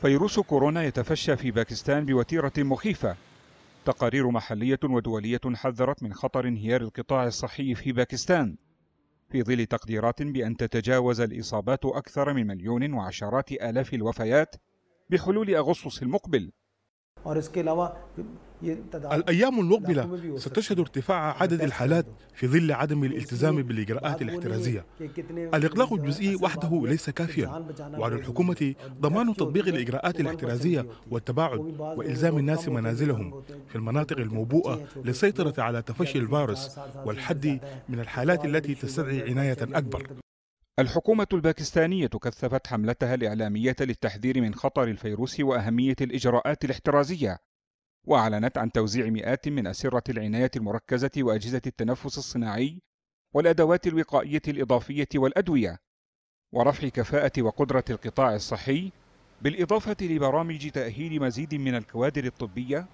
فيروس كورونا يتفشى في باكستان بوتيرة مخيفة تقارير محلية ودولية حذرت من خطر انهيار القطاع الصحي في باكستان في ظل تقديرات بأن تتجاوز الإصابات أكثر من مليون وعشرات آلاف الوفيات بحلول أغسطس المقبل الأيام المقبلة ستشهد ارتفاع عدد الحالات في ظل عدم الالتزام بالإجراءات الاحترازية الإغلاق الجزئي وحده ليس كافيا وعلى الحكومة ضمان تطبيق الإجراءات الاحترازية والتباعد وإلزام الناس منازلهم في المناطق الموبوءة للسيطرة على تفشي الفيروس والحد من الحالات التي تستدعي عناية أكبر الحكومة الباكستانية كثفت حملتها الإعلامية للتحذير من خطر الفيروس وأهمية الإجراءات الاحترازية، وأعلنت عن توزيع مئات من أسرة العناية المركزة وأجهزة التنفس الصناعي والأدوات الوقائية الإضافية والأدوية، ورفع كفاءة وقدرة القطاع الصحي، بالإضافة لبرامج تأهيل مزيد من الكوادر الطبية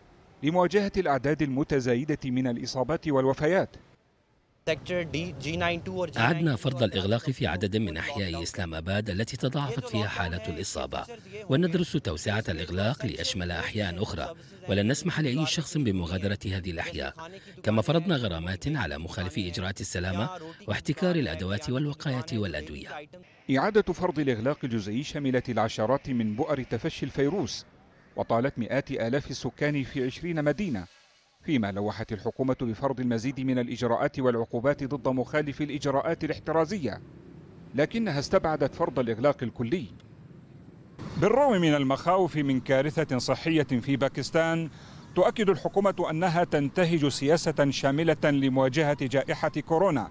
لمواجهة الأعداد المتزايدة من الإصابات والوفيات. أعدنا فرض الإغلاق في عدد من أحياء إسلام أباد التي تضاعفت فيها حالة الإصابة وندرس توسعة الإغلاق لأشمل أحياء أخرى ولن نسمح لأي شخص بمغادرة هذه الأحياء كما فرضنا غرامات على مخالفي إجراءات السلامة واحتكار الأدوات والوقاية والأدوية إعادة فرض الإغلاق الجزئي شملت العشرات من بؤر تفشي الفيروس وطالت مئات آلاف السكان في عشرين مدينة فيما لوحت الحكومة بفرض المزيد من الإجراءات والعقوبات ضد مخالفي الإجراءات الاحترازية لكنها استبعدت فرض الإغلاق الكلي بالرغم من المخاوف من كارثة صحية في باكستان تؤكد الحكومة أنها تنتهج سياسة شاملة لمواجهة جائحة كورونا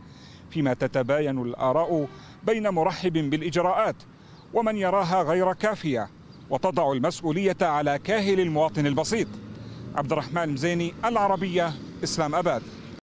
فيما تتباين الآراء بين مرحب بالإجراءات ومن يراها غير كافية وتضع المسؤولية على كاهل المواطن البسيط عبد الرحمن مزيني العربية إسلام أباد